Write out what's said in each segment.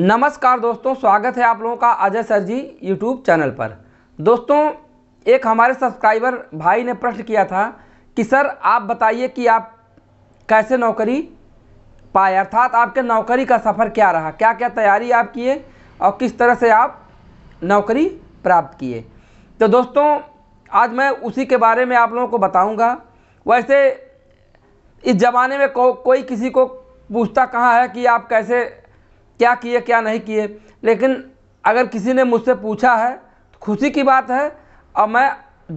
नमस्कार दोस्तों स्वागत है आप लोगों का Ajay sir ji YouTube channel पर दोस्तों एक हमारे सब्सक्राइबर भाई ने प्रश्न किया था कि सर आप बताइए कि आप कैसे नौकरी पाए अर्थात आपके नौकरी का सफ़र क्या रहा क्या क्या तैयारी आप किए और किस तरह से आप नौकरी प्राप्त किए तो दोस्तों आज मैं उसी के बारे में आप लोगों को बताऊंगा वैसे इस ज़माने में को, कोई किसी को पूछता कहाँ है कि आप कैसे क्या किए क्या नहीं किए लेकिन अगर किसी ने मुझसे पूछा है तो खुशी की बात है और मैं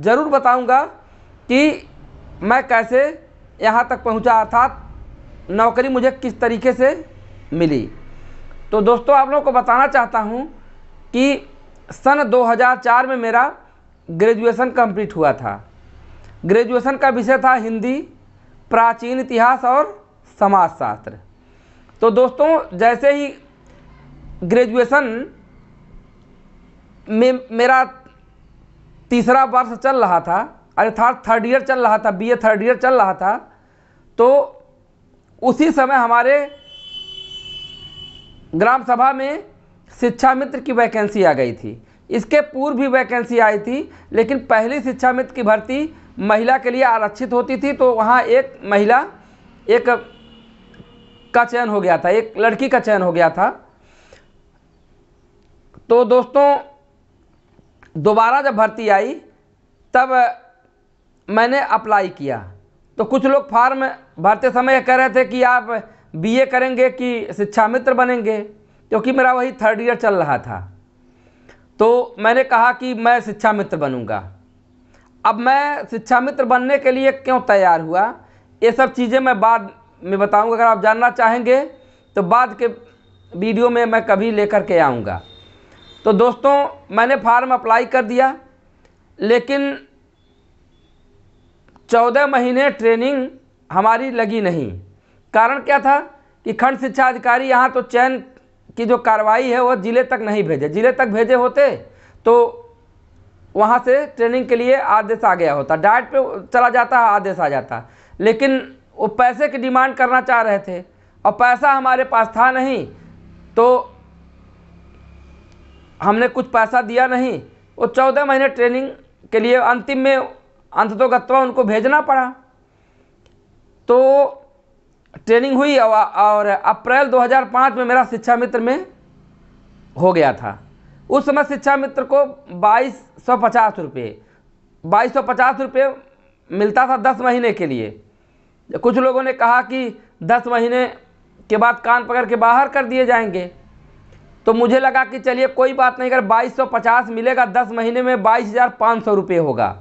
ज़रूर बताऊंगा कि मैं कैसे यहाँ तक पहुँचा अर्थात नौकरी मुझे किस तरीके से मिली तो दोस्तों आप लोगों को बताना चाहता हूँ कि सन 2004 में मेरा ग्रेजुएशन कंप्लीट हुआ था ग्रेजुएशन का विषय था हिंदी प्राचीन इतिहास और समाजशास्त्र तो दोस्तों जैसे ही ग्रेजुएशन में मेरा तीसरा वर्ष चल रहा था अर्थात थर्ड ईयर चल रहा था बीए थर्ड ईयर चल रहा था तो उसी समय हमारे ग्राम सभा में शिक्षा मित्र की वैकेंसी आ गई थी इसके पूर्व भी वैकेंसी आई थी लेकिन पहली शिक्षा मित्र की भर्ती महिला के लिए आरक्षित होती थी तो वहाँ एक महिला एक का चयन हो गया था एक लड़की का चयन हो गया था तो दोस्तों दोबारा जब भर्ती आई तब मैंने अप्लाई किया तो कुछ लोग फार्म भरते समय कह रहे थे कि आप बीए करेंगे कि शिक्षा मित्र बनेंगे क्योंकि मेरा वही थर्ड ईयर चल रहा था तो मैंने कहा कि मैं शिक्षा मित्र बनूंगा अब मैं शिक्षा मित्र बनने के लिए क्यों तैयार हुआ ये सब चीज़ें मैं बाद में बताऊंगा अगर आप जानना चाहेंगे तो बाद के वीडियो में मैं कभी लेकर के आऊँगा तो दोस्तों मैंने फार्म अप्लाई कर दिया लेकिन चौदह महीने ट्रेनिंग हमारी लगी नहीं कारण क्या था कि खंड शिक्षा अधिकारी यहाँ तो चयन की जो कार्रवाई है वह ज़िले तक नहीं भेजे ज़िले तक भेजे होते तो वहाँ से ट्रेनिंग के लिए आदेश आ गया होता डाइट पे चला जाता आदेश आ जाता लेकिन वो पैसे की डिमांड करना चाह रहे थे और पैसा हमारे पास था नहीं तो हमने कुछ पैसा दिया नहीं वो चौदह महीने ट्रेनिंग के लिए अंतिम में अंततोगत्वा उनको भेजना पड़ा तो ट्रेनिंग हुई और अप्रैल 2005 में मेरा शिक्षा मित्र में हो गया था उस समय शिक्षा मित्र को बाईस सौ पचास रुपये बाईस सौ पचास रुपये मिलता था दस महीने के लिए कुछ लोगों ने कहा कि दस महीने के बाद कान पकड़ के बाहर कर दिए जाएंगे तो मुझे लगा कि चलिए कोई बात नहीं अगर 2250 मिलेगा 10 महीने में बाईस हज़ार पाँच सौ रुपये होगा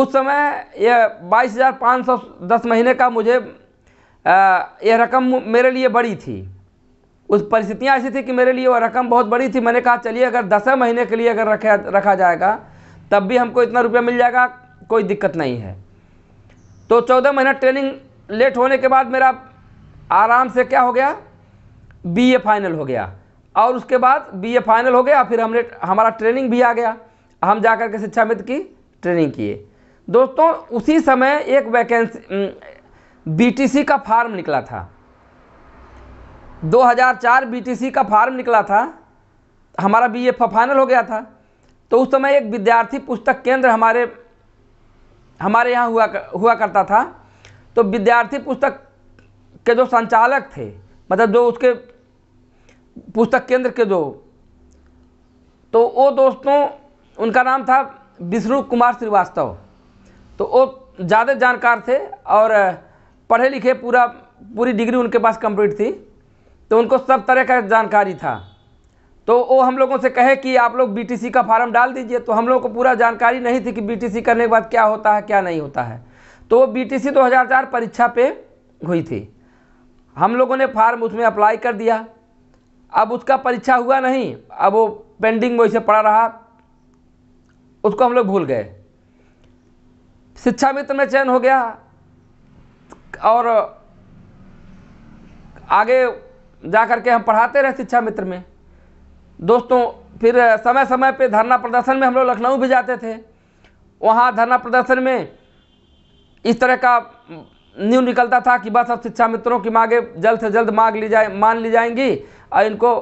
उस समय यह बाईस हज़ार पाँच सौ दस महीने का मुझे यह रकम मेरे लिए बड़ी थी उस परिस्थितियाँ ऐसी थी कि मेरे लिए वह रकम बहुत बड़ी थी मैंने कहा चलिए अगर दस महीने के लिए अगर रखा रखा जाएगा तब भी हमको इतना रुपया मिल जाएगा कोई दिक्कत नहीं है तो चौदह महीना ट्रेनिंग लेट होने के बाद मेरा आराम से क्या हो गया बीए फाइनल हो गया और उसके बाद बीए फाइनल हो गया फिर हमने हमारा ट्रेनिंग भी आ गया हम जा कर के शिक्षा मित्र की ट्रेनिंग किए दोस्तों उसी समय एक वैकेंसी बीटीसी का फार्म निकला था 2004 बीटीसी का फार्म निकला था हमारा बीए फाइनल हो गया था तो उस समय एक विद्यार्थी पुस्तक केंद्र हमारे हमारे यहाँ हुआ कर, हुआ करता था तो विद्यार्थी पुस्तक के जो संचालक थे मतलब जो उसके पुस्तक केंद्र के जो तो वो दोस्तों उनका नाम था विष्णु कुमार श्रीवास्तव तो वो ज़्यादा जानकार थे और पढ़े लिखे पूरा पूरी डिग्री उनके पास कंप्लीट थी तो उनको सब तरह का जानकारी था तो वो हम लोगों से कहे कि आप लोग बीटीसी का फार्म डाल दीजिए तो हम लोगों को पूरा जानकारी नहीं थी कि बीटीसी करने के बाद क्या होता है क्या नहीं होता है तो वो बी टी परीक्षा पे हुई थी हम लोगों ने फार्म उसमें अप्लाई कर दिया अब उसका परीक्षा हुआ नहीं अब वो पेंडिंग में वैसे पड़ा रहा उसको हम लोग भूल गए शिक्षा मित्र में चयन हो गया और आगे जा करके हम पढ़ाते रहे शिक्षा मित्र में दोस्तों फिर समय समय पे धरना प्रदर्शन में हम लोग लखनऊ भी जाते थे वहाँ धरना प्रदर्शन में इस तरह का न्यू निकलता था कि बस अब शिक्षा मित्रों की मांगे जल्द से जल्द मांग ली जाए मान ली जाएंगी और इनको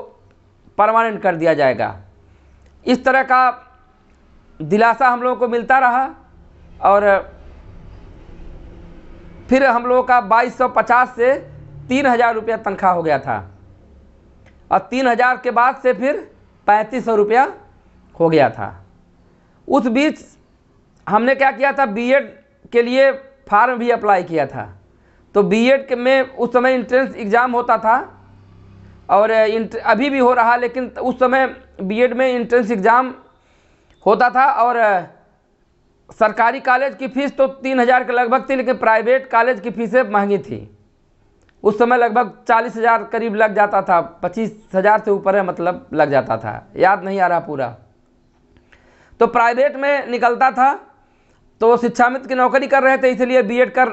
परमानेंट कर दिया जाएगा इस तरह का दिलासा हम लोगों को मिलता रहा और फिर हम लोगों का 2250 से तीन हज़ार रुपया तनख्वाह हो गया था और तीन हज़ार के बाद से फिर पैंतीस सौ रुपया हो गया था उस बीच हमने क्या किया था बीएड के लिए फार्म भी अप्लाई किया था तो बीएड में उस समय इंट्रेंस एग्ज़ाम होता था और अभी भी हो रहा लेकिन उस समय बीएड में इंट्रेंस एग्ज़ाम होता था और सरकारी कॉलेज की फ़ीस तो तीन हज़ार के लगभग थी लेकिन प्राइवेट कॉलेज की फ़ीसें महंगी थी उस समय लगभग चालीस हज़ार करीब लग जाता था पच्चीस हज़ार से ऊपर है मतलब लग जाता था याद नहीं आ रहा पूरा तो प्राइवेट में निकलता था तो शिक्षा मित्र की नौकरी कर रहे थे इसलिए बीएड कर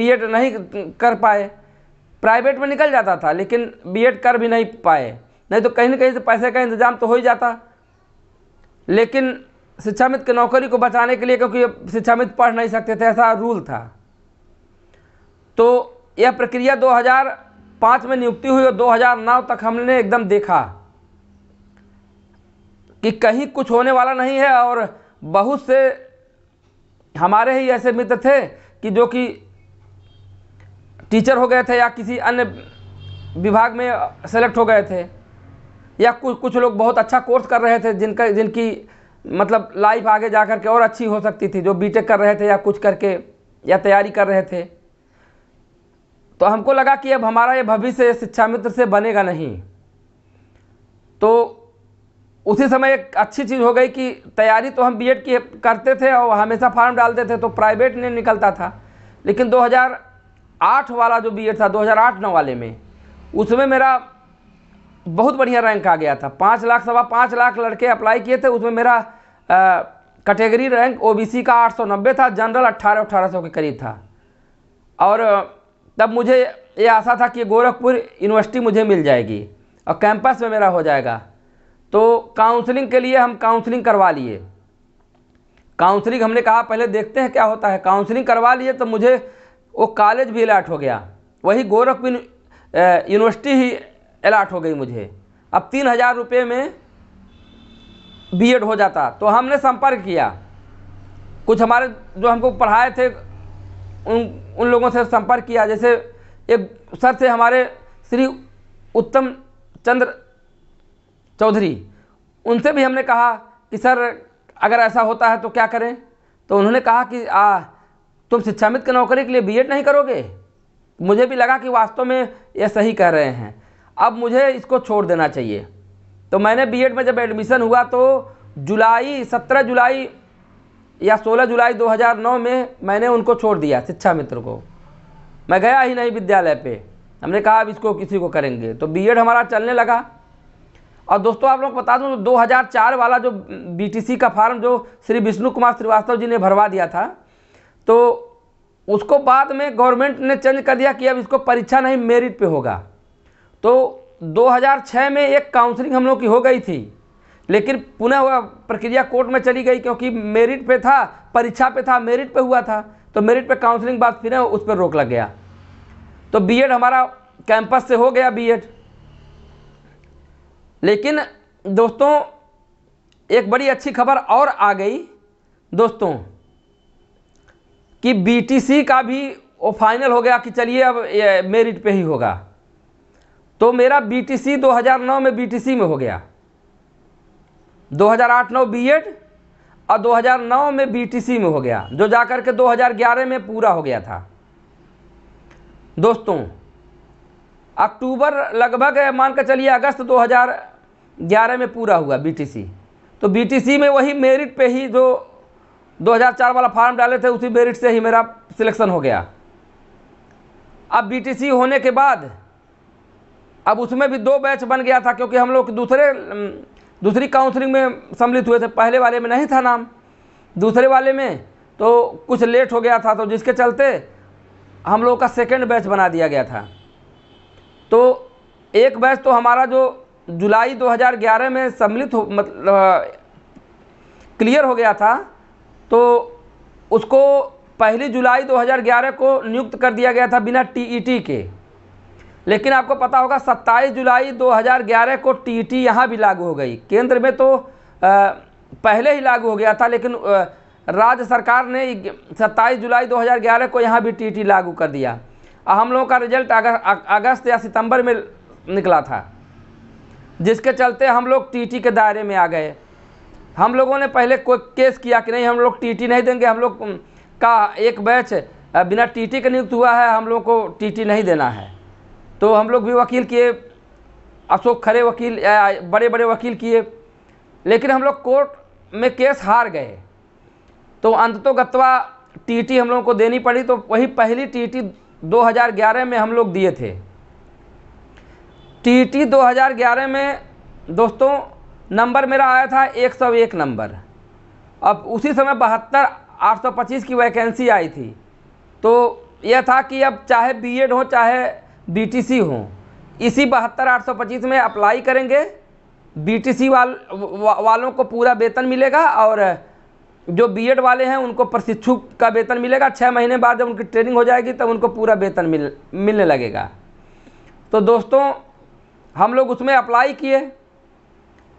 बीएड नहीं कर पाए प्राइवेट में निकल जाता था लेकिन बीएड कर भी नहीं पाए नहीं तो कहीं ना कहीं से पैसे का इंतज़ाम तो हो ही जाता लेकिन शिक्षामित्र की नौकरी को बचाने के लिए क्योंकि शिक्षामित्र पढ़ नहीं सकते थे ऐसा रूल था तो यह प्रक्रिया 2005 में नियुक्ति हुई और 2009 तक हमने एकदम देखा कि कहीं कुछ होने वाला नहीं है और बहुत से हमारे ही ऐसे मित्र थे कि जो कि टीचर हो गए थे या किसी अन्य विभाग में सेलेक्ट हो गए थे या कुछ कुछ लोग बहुत अच्छा कोर्स कर रहे थे जिनका जिनकी मतलब लाइफ आगे जा कर के और अच्छी हो सकती थी जो बीटेक कर रहे थे या कुछ करके या तैयारी कर रहे थे तो हमको लगा कि अब हमारा ये भविष्य शिक्षा मित्र से बनेगा नहीं तो उसी समय एक अच्छी चीज़ हो गई कि तैयारी तो हम बीएड की करते थे और हमेशा फार्म डालते थे तो प्राइवेट नहीं निकलता था लेकिन आठ वाला जो बी था दो हज़ार वाले में उसमें मेरा बहुत बढ़िया रैंक आ गया था पाँच लाख सवा पाँच लाख लड़के अप्लाई किए थे उसमें मेरा कैटेगरी रैंक ओबीसी का 890 था जनरल 18 1800 के करीब था और तब मुझे ये आशा था कि गोरखपुर यूनिवर्सिटी मुझे मिल जाएगी और कैंपस में मेरा हो जाएगा तो काउंसलिंग के लिए हम काउंसलिंग करवा लिए काउंसलिंग हमने कहा पहले देखते हैं क्या होता है काउंसलिंग करवा लिए तो मुझे वो कॉलेज भी अलाट हो गया वही गोरखपुर यूनिवर्सिटी ही अलाट हो गई मुझे अब तीन हज़ार रुपये में बीएड हो जाता तो हमने संपर्क किया कुछ हमारे जो हमको पढ़ाए थे उन उन लोगों से संपर्क किया जैसे एक सर थे हमारे श्री उत्तम चंद्र चौधरी उनसे भी हमने कहा कि सर अगर ऐसा होता है तो क्या करें तो उन्होंने कहा कि आ, तुम शिक्षा मित्र की नौकरी के लिए बीएड नहीं करोगे मुझे भी लगा कि वास्तव में ये सही कह रहे हैं अब मुझे इसको छोड़ देना चाहिए तो मैंने बीएड में जब एडमिशन हुआ तो जुलाई सत्रह जुलाई या सोलह जुलाई 2009 में मैंने उनको छोड़ दिया शिक्षा मित्र को मैं गया ही नहीं विद्यालय पे हमने कहा अब इसको किसी को करेंगे तो बी हमारा चलने लगा और दोस्तों आप लोग बता दूँ तो हजार चार वाला जो बी का फार्म जो श्री विष्णु कुमार श्रीवास्तव जी ने भरवा दिया था तो उसको बाद में गवर्नमेंट ने चेंज कर दिया कि अब इसको परीक्षा नहीं मेरिट पे होगा तो 2006 में एक काउंसलिंग हम लोग की हो गई थी लेकिन पुनः वह प्रक्रिया कोर्ट में चली गई क्योंकि मेरिट पे था परीक्षा पे था मेरिट पे हुआ था तो मेरिट पे काउंसलिंग बाद फिर उस पर रोक लग गया तो बीएड हमारा कैंपस से हो गया बीएड लेकिन दोस्तों एक बड़ी अच्छी खबर और आ गई दोस्तों कि बीटीसी का भी वो फाइनल हो गया कि चलिए अब मेरिट पे ही होगा तो मेरा बीटीसी 2009 में बीटीसी में हो गया 2008-9 बीएड और 2009 में बीटीसी में हो गया जो जाकर के 2011 में पूरा हो गया था दोस्तों अक्टूबर लगभग मान कर चलिए अगस्त 2011 में पूरा हुआ बीटीसी तो बीटीसी में वही मेरिट पे ही जो 2004 वाला फार्म डाले थे उसी मेरिट से ही मेरा सिलेक्शन हो गया अब बीटीसी होने के बाद अब उसमें भी दो बैच बन गया था क्योंकि हम लोग दूसरे दूसरी काउंसलिंग में सम्मिलित हुए थे पहले वाले में नहीं था नाम दूसरे वाले में तो कुछ लेट हो गया था तो जिसके चलते हम लोगों का सेकेंड बैच बना दिया गया था तो एक बैच तो हमारा जो जुलाई 2011 में सम्मिलित हो मतलब क्लियर हो गया था तो उसको पहली जुलाई 2011 को नियुक्त कर दिया गया था बिना टीईटी e के लेकिन आपको पता होगा 27 जुलाई 2011 को टीईटी टी e यहाँ भी लागू हो गई केंद्र में तो आ, पहले ही लागू हो गया था लेकिन राज्य सरकार ने 27 जुलाई 2011 को यहाँ भी टीईटी e लागू कर दिया और हम लोगों का रिजल्ट अगस्त या सितंबर में निकला था जिसके चलते हम लोग टी के दायरे में आ गए हम लोगों ने पहले कोई केस किया कि नहीं हम लोग टीटी नहीं देंगे हम लोग का एक बैच बिना टीटी का नियुक्त हुआ है हम लोगों को टीटी नहीं देना है तो हम लोग भी वकील किए अशोक खरे वकील बड़े बड़े वकील किए लेकिन हम लोग कोर्ट में केस हार गए तो अंततोगत्वा टीटी हम लोगों को देनी पड़ी तो वही पहली टीटी 2011 में हम लोग दिए थे टीटी 2011 में दोस्तों नंबर मेरा आया था 101 नंबर अब उसी समय बहत्तर 825 की वैकेंसी आई थी तो यह था कि अब चाहे बीएड हो चाहे बीटीसी हो इसी बहत्तर 825 में अप्लाई करेंगे बीटीसी वाल वा, वालों को पूरा वेतन मिलेगा और जो बीएड वाले हैं उनको प्रशिक्षु का वेतन मिलेगा छः महीने बाद जब उनकी ट्रेनिंग हो जाएगी तब उनको पूरा वेतन मिल मिलने लगेगा तो दोस्तों हम लोग उसमें अप्लाई किए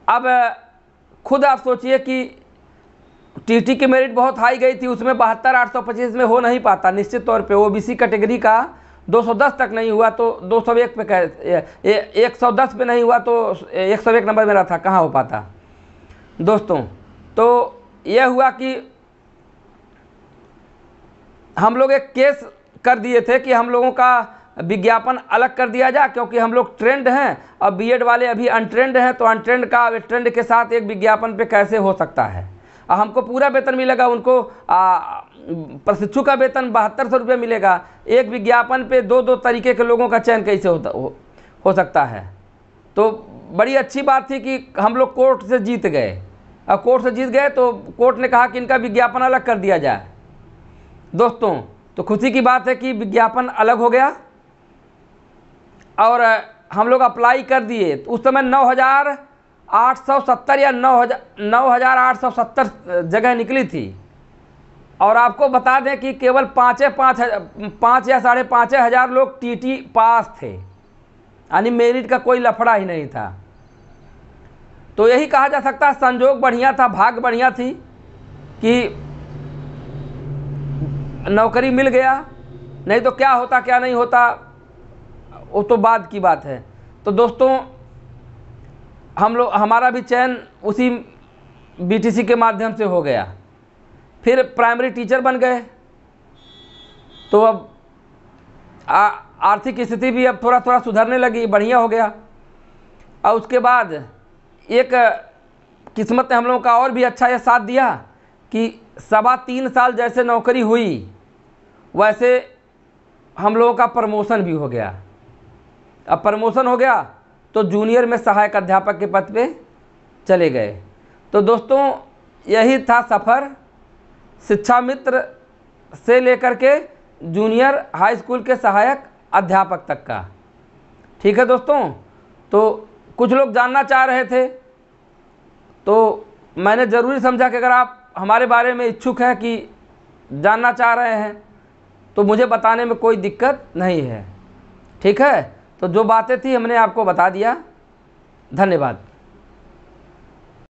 अब खुद आप सोचिए कि टीटी की मेरिट बहुत हाई गई थी उसमें बहत्तर आठ सौ पच्चीस में हो नहीं पाता निश्चित तौर पे ओबीसी कैटेगरी का 210 तक नहीं हुआ तो 201 पे कह एक सौ दस पे नहीं हुआ तो 101 नंबर मेरा था कहाँ हो पाता दोस्तों तो यह हुआ कि हम लोग एक केस कर दिए थे कि हम लोगों का विज्ञापन अलग कर दिया जाए क्योंकि हम लोग ट्रेंड हैं और बीएड वाले अभी अनट्रेंड हैं तो अनट्रेंड का ट्रेंड के साथ एक विज्ञापन पे कैसे हो सकता है और हमको पूरा वेतन मिलेगा उनको प्रशिक्षु का वेतन बहत्तर सौ रुपये मिलेगा एक विज्ञापन पे दो दो तरीके के लोगों का चयन कैसे होता हो, हो सकता है तो बड़ी अच्छी बात थी कि हम लोग कोर्ट से जीत गए और कोर्ट से जीत गए तो कोर्ट ने कहा कि इनका विज्ञापन अलग कर दिया जाए दोस्तों तो खुशी की बात है कि विज्ञापन अलग हो गया और हम लोग अप्लाई कर दिए तो उस समय नौ हज़ार आठ सौ सत्तर या नौ हज़ार नौ हज़ार आठ सौ सत्तर जगह निकली थी और आपको बता दें कि केवल पाँचे पाँच पाँच या साढ़े पाँच हज़ार लोग टीटी पास थे यानी मेरिट का कोई लफड़ा ही नहीं था तो यही कहा जा सकता है संजोग बढ़िया था भाग बढ़िया थी कि नौकरी मिल गया नहीं तो क्या होता क्या नहीं होता वो तो बाद की बात है तो दोस्तों हम लोग हमारा भी चयन उसी बीटीसी के माध्यम से हो गया फिर प्राइमरी टीचर बन गए तो अब आ, आर्थिक स्थिति भी अब थोड़ा थोड़ा सुधरने लगी बढ़िया हो गया और उसके बाद एक किस्मत ने हम लोगों का और भी अच्छा यह साथ दिया कि सवा तीन साल जैसे नौकरी हुई वैसे हम लोगों का प्रमोशन भी हो गया अब प्रमोशन हो गया तो जूनियर में सहायक अध्यापक के पद पे चले गए तो दोस्तों यही था सफ़र शिक्षा मित्र से लेकर के जूनियर हाई स्कूल के सहायक अध्यापक तक का ठीक है दोस्तों तो कुछ लोग जानना चाह रहे थे तो मैंने ज़रूरी समझा कि अगर आप हमारे बारे में इच्छुक हैं कि जानना चाह रहे हैं तो मुझे बताने में कोई दिक्कत नहीं है ठीक है तो जो बातें थी हमने आपको बता दिया धन्यवाद